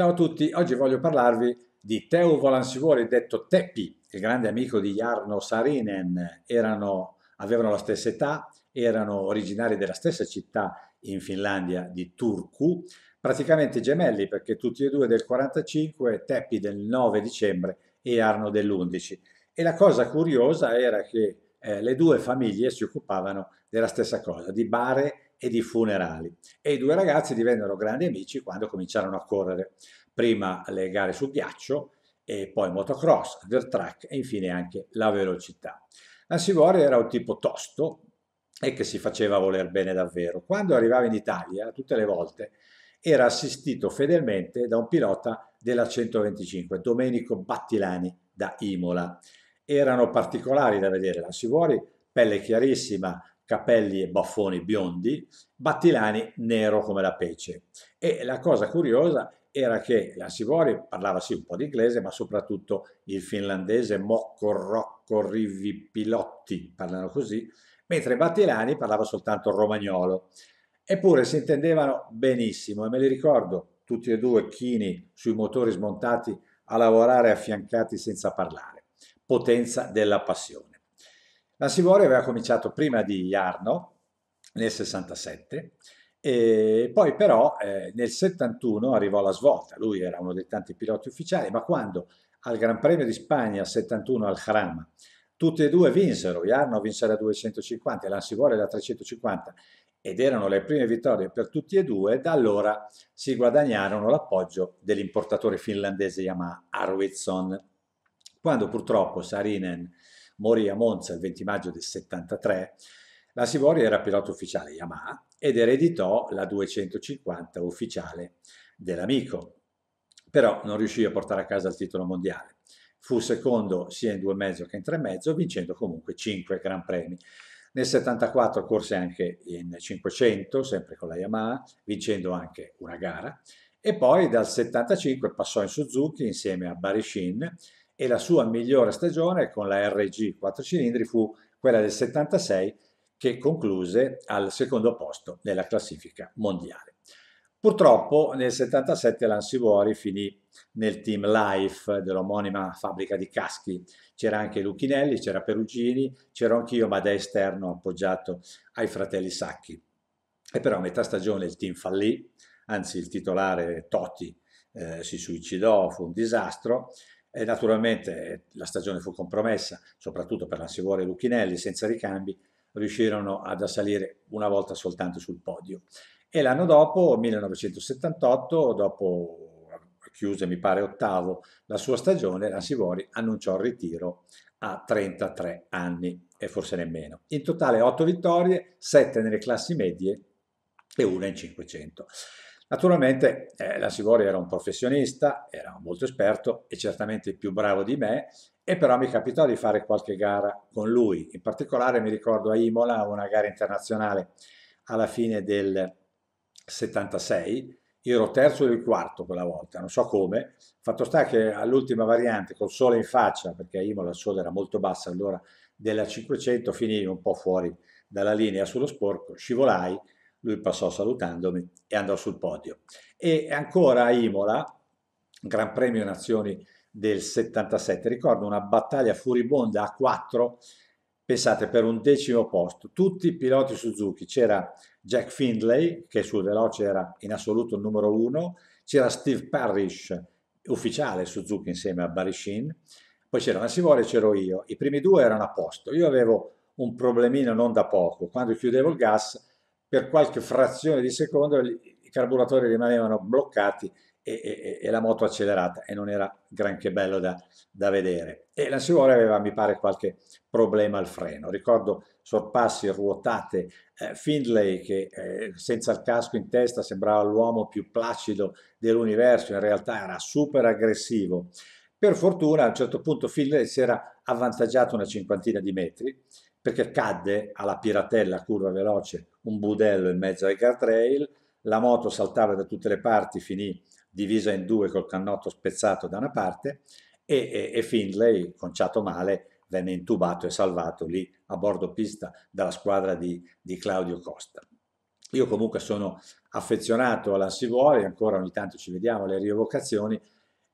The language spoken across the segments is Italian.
Ciao a tutti, oggi voglio parlarvi di Teo Volansivuori, detto Teppi, il grande amico di Jarno Sarinen. Erano, avevano la stessa età, erano originari della stessa città in Finlandia di Turku, praticamente gemelli perché tutti e due del 45, Teppi del 9 dicembre e Jarno dell'11. E la cosa curiosa era che eh, le due famiglie si occupavano della stessa cosa, di bare e di funerali e i due ragazzi divennero grandi amici quando cominciarono a correre, prima le gare su ghiaccio e poi motocross, dirt track e infine anche la velocità. Nancy Warrior era un tipo tosto e che si faceva voler bene davvero. Quando arrivava in Italia, tutte le volte, era assistito fedelmente da un pilota della 125, Domenico Battilani da Imola. Erano particolari da vedere, la Sivori, pelle chiarissima, capelli e baffoni biondi, Battilani nero come la pece. E la cosa curiosa era che la Sivori parlava sì un po' di inglese, ma soprattutto il finlandese Mocco Rocco Rivi Pilotti, parlano così, mentre Battilani parlava soltanto romagnolo. Eppure si intendevano benissimo e me li ricordo tutti e due chini sui motori smontati a lavorare affiancati senza parlare. Potenza della passione. La Sivori aveva cominciato prima di Jarno, nel 67, e poi però eh, nel 71 arrivò la svolta, lui era uno dei tanti piloti ufficiali, ma quando al Gran Premio di Spagna 71 al Jarama, tutti e due vinsero, Jarno vinse la 250 e Lansivore la 350 ed erano le prime vittorie per tutti e due, da allora si guadagnarono l'appoggio dell'importatore finlandese Yamaha Arvidsson. Quando purtroppo Sarinen morì a Monza il 20 maggio del 73, la Sivori era pilota ufficiale Yamaha ed ereditò la 250 ufficiale dell'amico, però non riuscì a portare a casa il titolo mondiale. Fu secondo sia in due e mezzo che in tre e mezzo, vincendo comunque cinque Gran Premi. Nel 74 corse anche in 500, sempre con la Yamaha, vincendo anche una gara. E poi dal 75 passò in Suzuki insieme a Barishin, e la sua migliore stagione con la RG 4 cilindri fu quella del 76 che concluse al secondo posto nella classifica mondiale. Purtroppo nel 77 l'Ansivori finì nel team Life dell'omonima fabbrica di caschi. C'era anche Lucchinelli, c'era Perugini, c'ero anch'io ma da esterno appoggiato ai fratelli Sacchi. E però a metà stagione il team fallì, anzi il titolare Totti eh, si suicidò, fu un disastro e naturalmente eh, la stagione fu compromessa, soprattutto per l'Ansivore e Lucchinelli, senza ricambi, riuscirono ad assalire una volta soltanto sul podio. E l'anno dopo, 1978, dopo chiuse mi pare ottavo la sua stagione, l'Ansivori annunciò il ritiro a 33 anni e forse nemmeno. In totale 8 vittorie, 7 nelle classi medie e una in 500. Naturalmente eh, la Sivori era un professionista, era molto esperto e certamente più bravo di me, e però mi capitò di fare qualche gara con lui. In particolare mi ricordo a Imola una gara internazionale alla fine del 76, io ero terzo del quarto quella volta, non so come, fatto sta che all'ultima variante col sole in faccia, perché a Imola il sole era molto basso allora, della 500 finii un po' fuori dalla linea sullo sporco, scivolai lui passò salutandomi e andò sul podio. E ancora a Imola, Gran Premio Nazioni del 77, ricordo una battaglia furibonda a 4, pensate per un decimo posto, tutti i piloti Suzuki, c'era Jack Findlay che sul veloce era in assoluto il numero uno, c'era Steve Parrish, ufficiale Suzuki insieme a Barishin, poi c'era Nassivore e c'ero io, i primi due erano a posto, io avevo un problemino non da poco, quando chiudevo il gas per qualche frazione di secondo i carburatori rimanevano bloccati e, e, e la moto accelerata e non era granché bello da, da vedere. E la Sivore aveva, mi pare, qualche problema al freno. Ricordo sorpassi, ruotate, eh, Findlay che eh, senza il casco in testa sembrava l'uomo più placido dell'universo, in realtà era super aggressivo. Per fortuna a un certo punto Findlay si era avvantaggiato una cinquantina di metri, perché cadde alla piratella curva veloce un budello in mezzo ai guardrail, la moto saltava da tutte le parti, finì divisa in due col cannotto spezzato da una parte e, e, e Findlay, conciato male, venne intubato e salvato lì a bordo pista dalla squadra di, di Claudio Costa. Io comunque sono affezionato alla Sivori, ancora ogni tanto ci vediamo alle rievocazioni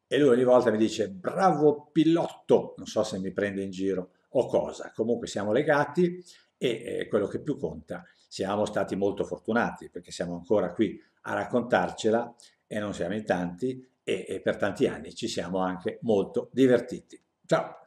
e lui ogni volta mi dice bravo pilotto, non so se mi prende in giro, o cosa. Comunque siamo legati e eh, quello che più conta, siamo stati molto fortunati perché siamo ancora qui a raccontarcela e non siamo in tanti e, e per tanti anni ci siamo anche molto divertiti. Ciao!